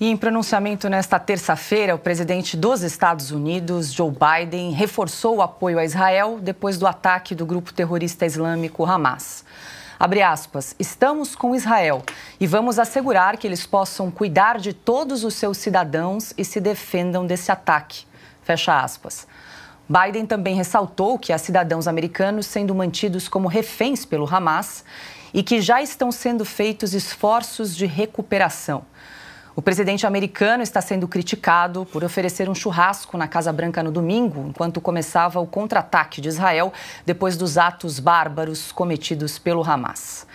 E em pronunciamento nesta terça-feira, o presidente dos Estados Unidos, Joe Biden, reforçou o apoio a Israel depois do ataque do grupo terrorista islâmico Hamas. Abre aspas, estamos com Israel e vamos assegurar que eles possam cuidar de todos os seus cidadãos e se defendam desse ataque. Fecha aspas. Biden também ressaltou que há cidadãos americanos sendo mantidos como reféns pelo Hamas e que já estão sendo feitos esforços de recuperação. O presidente americano está sendo criticado por oferecer um churrasco na Casa Branca no domingo, enquanto começava o contra-ataque de Israel depois dos atos bárbaros cometidos pelo Hamas.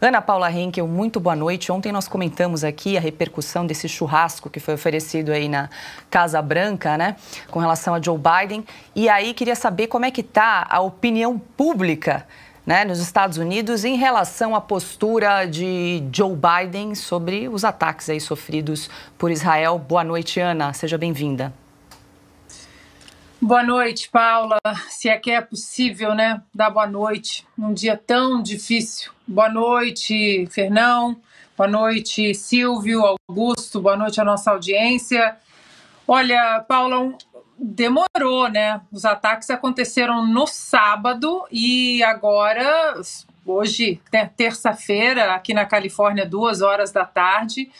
Ana Paula Henkel, muito boa noite. Ontem nós comentamos aqui a repercussão desse churrasco que foi oferecido aí na Casa Branca, né, com relação a Joe Biden. E aí queria saber como é que está a opinião pública né, nos Estados Unidos em relação à postura de Joe Biden sobre os ataques aí sofridos por Israel. Boa noite, Ana. Seja bem-vinda. Boa noite, Paula. Se é que é possível, né? Dar boa noite num dia tão difícil. Boa noite, Fernão. Boa noite, Silvio, Augusto. Boa noite à nossa audiência. Olha, Paula, um, demorou, né? Os ataques aconteceram no sábado e agora, hoje, terça-feira, aqui na Califórnia, duas horas da tarde,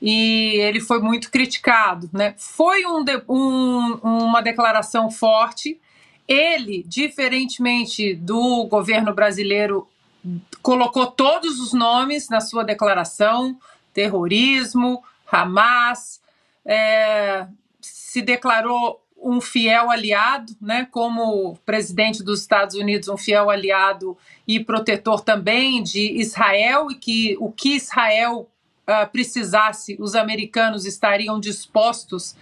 e ele foi muito criticado, né? Foi um de, um, uma declaração forte. Ele, diferentemente do governo brasileiro, colocou todos os nomes na sua declaração: terrorismo, Hamas, é, se declarou um fiel aliado, né, como presidente dos Estados Unidos, um fiel aliado e protetor também de Israel, e que o que Israel uh, precisasse, os americanos estariam dispostos uh,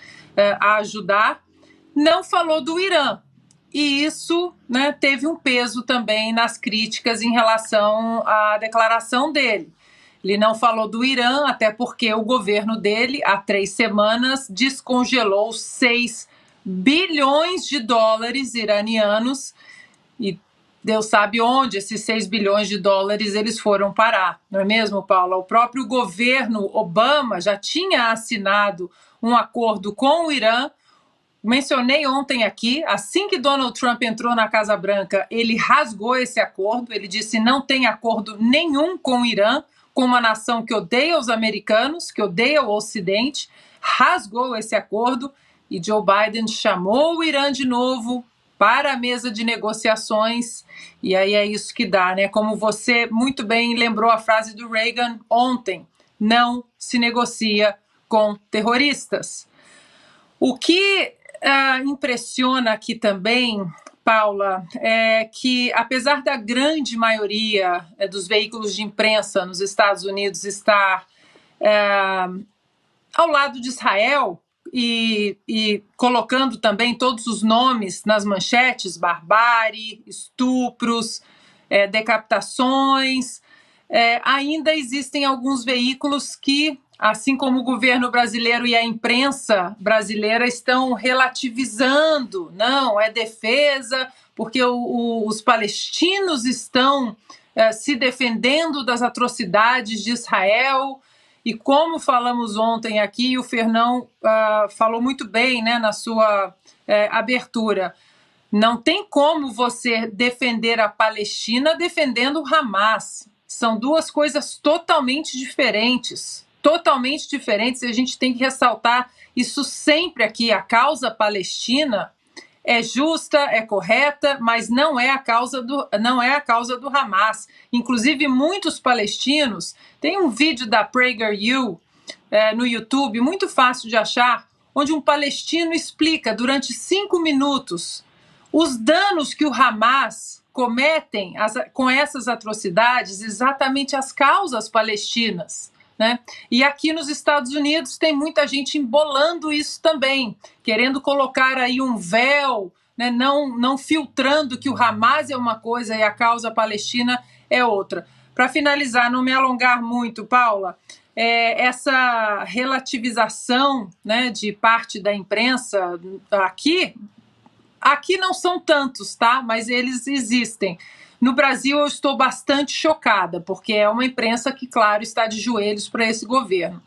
a ajudar. Não falou do Irã, e isso né, teve um peso também nas críticas em relação à declaração dele. Ele não falou do Irã, até porque o governo dele, há três semanas, descongelou seis bilhões de dólares iranianos e Deus sabe onde esses 6 bilhões de dólares eles foram parar, não é mesmo, Paula? O próprio governo Obama já tinha assinado um acordo com o Irã. Mencionei ontem aqui, assim que Donald Trump entrou na Casa Branca, ele rasgou esse acordo. Ele disse não tem acordo nenhum com o Irã, com uma nação que odeia os americanos, que odeia o Ocidente. Rasgou esse acordo e Joe Biden chamou o Irã de novo para a mesa de negociações. E aí é isso que dá, né? Como você muito bem lembrou a frase do Reagan ontem: não se negocia com terroristas. O que ah, impressiona aqui também, Paula, é que apesar da grande maioria é, dos veículos de imprensa nos Estados Unidos estar é, ao lado de Israel, e, e colocando também todos os nomes nas manchetes: barbárie, estupros, é, decapitações. É, ainda existem alguns veículos que, assim como o governo brasileiro e a imprensa brasileira, estão relativizando. Não, é defesa, porque o, o, os palestinos estão é, se defendendo das atrocidades de Israel. E como falamos ontem aqui, o Fernão ah, falou muito bem né, na sua é, abertura. Não tem como você defender a Palestina defendendo o Hamas. São duas coisas totalmente diferentes. Totalmente diferentes. E a gente tem que ressaltar isso sempre aqui. A causa palestina é justa, é correta, mas não é a causa do, não é a causa do Hamas. Inclusive, muitos palestinos. Tem um vídeo da PragerU é, no YouTube, muito fácil de achar, onde um palestino explica durante cinco minutos os danos que o Hamas cometem as, com essas atrocidades, exatamente as causas palestinas. Né? E aqui nos Estados Unidos tem muita gente embolando isso também, querendo colocar aí um véu, né? não, não filtrando que o Hamas é uma coisa e a causa palestina é outra. Para finalizar, não me alongar muito, Paula, é, essa relativização né, de parte da imprensa aqui, aqui não são tantos, tá? Mas eles existem. No Brasil, eu estou bastante chocada, porque é uma imprensa que, claro, está de joelhos para esse governo.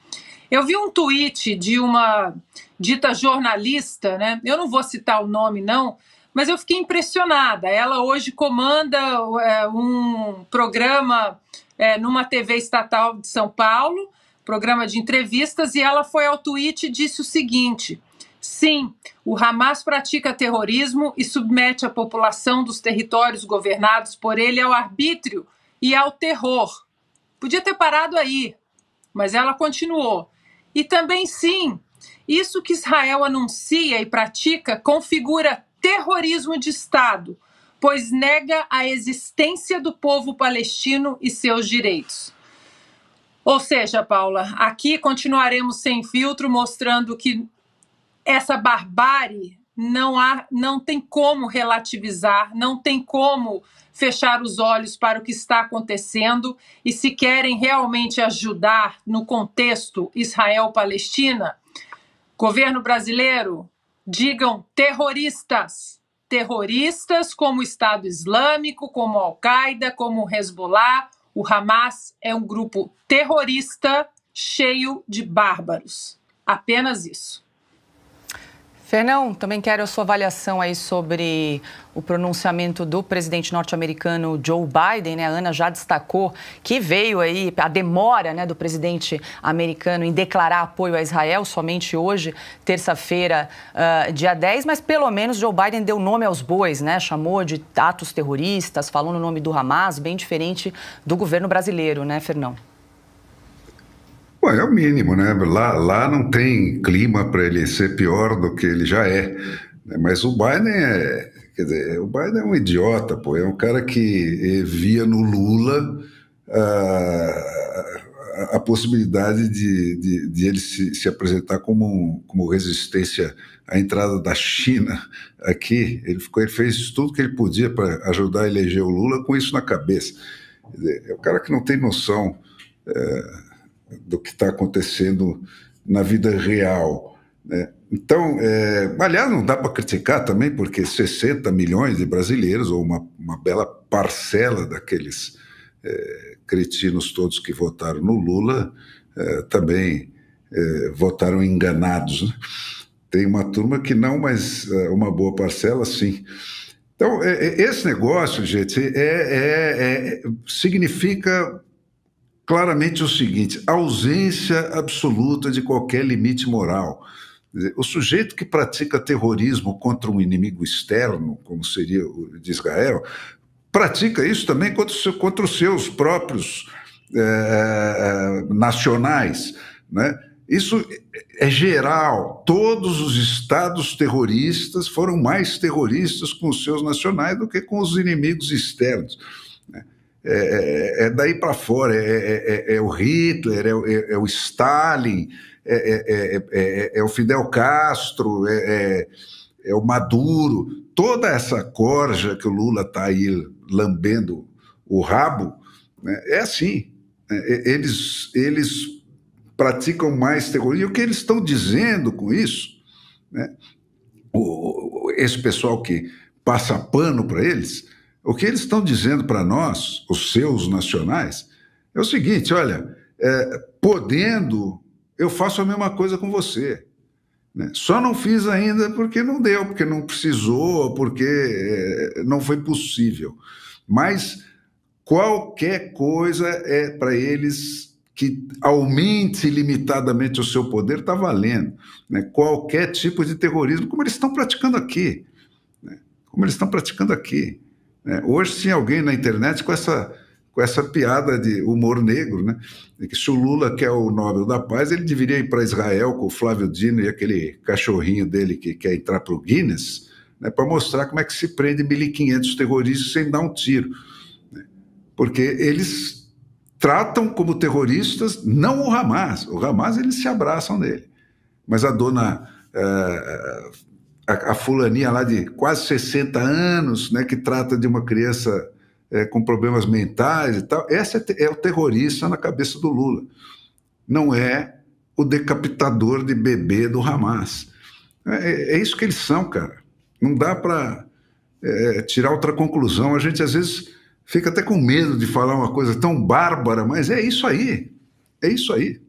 Eu vi um tweet de uma dita jornalista, né? Eu não vou citar o nome, não, mas eu fiquei impressionada. Ela hoje comanda é, um programa é, numa TV estatal de São Paulo, programa de entrevistas, e ela foi ao tweet e disse o seguinte: Sim, o Hamas pratica terrorismo e submete a população dos territórios governados por ele ao arbítrio e ao terror. Podia ter parado aí, mas ela continuou. E também, sim, isso que Israel anuncia e pratica configura terrorismo de Estado, pois nega a existência do povo palestino e seus direitos. Ou seja, Paula, aqui continuaremos sem filtro, mostrando que essa barbárie não há, não tem como relativizar, não tem como fechar os olhos para o que está acontecendo e se querem realmente ajudar no contexto Israel-Palestina, governo brasileiro, digam terroristas, terroristas como o Estado Islâmico, como Al-Qaeda, como o Hezbollah, o Hamas é um grupo terrorista cheio de bárbaros. Apenas isso. Fernão, também quero a sua avaliação aí sobre o pronunciamento do presidente norte-americano Joe Biden. Né? A Ana já destacou que veio aí a demora né, do presidente americano em declarar apoio a Israel somente hoje, terça-feira, uh, dia 10, mas pelo menos Joe Biden deu nome aos bois, né? chamou de atos terroristas, falou no nome do Hamas, bem diferente do governo brasileiro, né, Fernão? Bom, é o mínimo, né? Lá, lá não tem clima para ele ser pior do que ele já é. Né? Mas o Biden é, quer dizer, o Biden é um idiota, pô, é um cara que via no Lula ah, a, a possibilidade de, de, de ele se, se, apresentar como, como resistência à entrada da China aqui. Ele, ficou, ele fez tudo que ele podia para ajudar a eleger o Lula com isso na cabeça. Dizer, é um cara que não tem noção. Eh, do que está acontecendo na vida real. Né? Então, é, aliás, não dá para criticar também, porque 60 milhões de brasileiros, ou uma, uma bela parcela daqueles é, cretinos todos que votaram no Lula, é, também é, votaram enganados. Né? Tem uma turma que não, mas é, uma boa parcela sim. Então, é, esse negócio, gente, é, significa claramente o seguinte: ausência absoluta de qualquer limite moral. O sujeito que pratica terrorismo contra um inimigo externo, como seria o de Israel, pratica isso também contra, contra os seus próprios eh, eh, nacionais. Né? Isso é geral. Todos os estados terroristas foram mais terroristas com os seus nacionais do que com os inimigos externos. É é, é, é daí para fora, é, é, é, o Hitler, é, o Stalin, é, o Fidel Castro, é, o Maduro, toda essa corja que o Lula está aí lambendo o rabo, né, é assim. Né, eles, eles praticam mais terrorismo. E o que eles estão dizendo com isso, né? o, esse pessoal que passa pano para eles, o que eles estão dizendo para nós, os seus nacionais, é o seguinte: olha, é, podendo, eu faço a mesma coisa com você. Né? Só não fiz ainda porque não deu, porque não precisou, porque é, não foi possível. Mas qualquer coisa é para eles que aumente limitadamente o seu poder está valendo. Né? Qualquer tipo de terrorismo, como eles estão praticando aqui. Né? Como eles estão praticando aqui. Né? Hoje tinha alguém na internet com essa, com essa piada de humor negro, né? que se o Lula quer o Nobel da Paz, ele deveria ir para Israel com o Flávio Dino e aquele cachorrinho dele que quer entrar para o Guinness, né? para mostrar como é que se prende 1.500 terroristas sem dar um tiro. Né? Porque eles tratam como terroristas não o Hamas. O Hamas, eles se abraçam nele. Mas a dona... Uh, a, a, fulaninha lá de quase 60 anos, né, que trata de uma criança é, com problemas mentais e tal, essa é, é o terrorista na cabeça do Lula. Não é o decapitador de bebê do Hamas. É, é, é isso que eles são, cara. Não dá para é, tirar outra conclusão. A gente, às vezes, fica até com medo de falar uma coisa tão bárbara, mas é isso aí. É isso aí.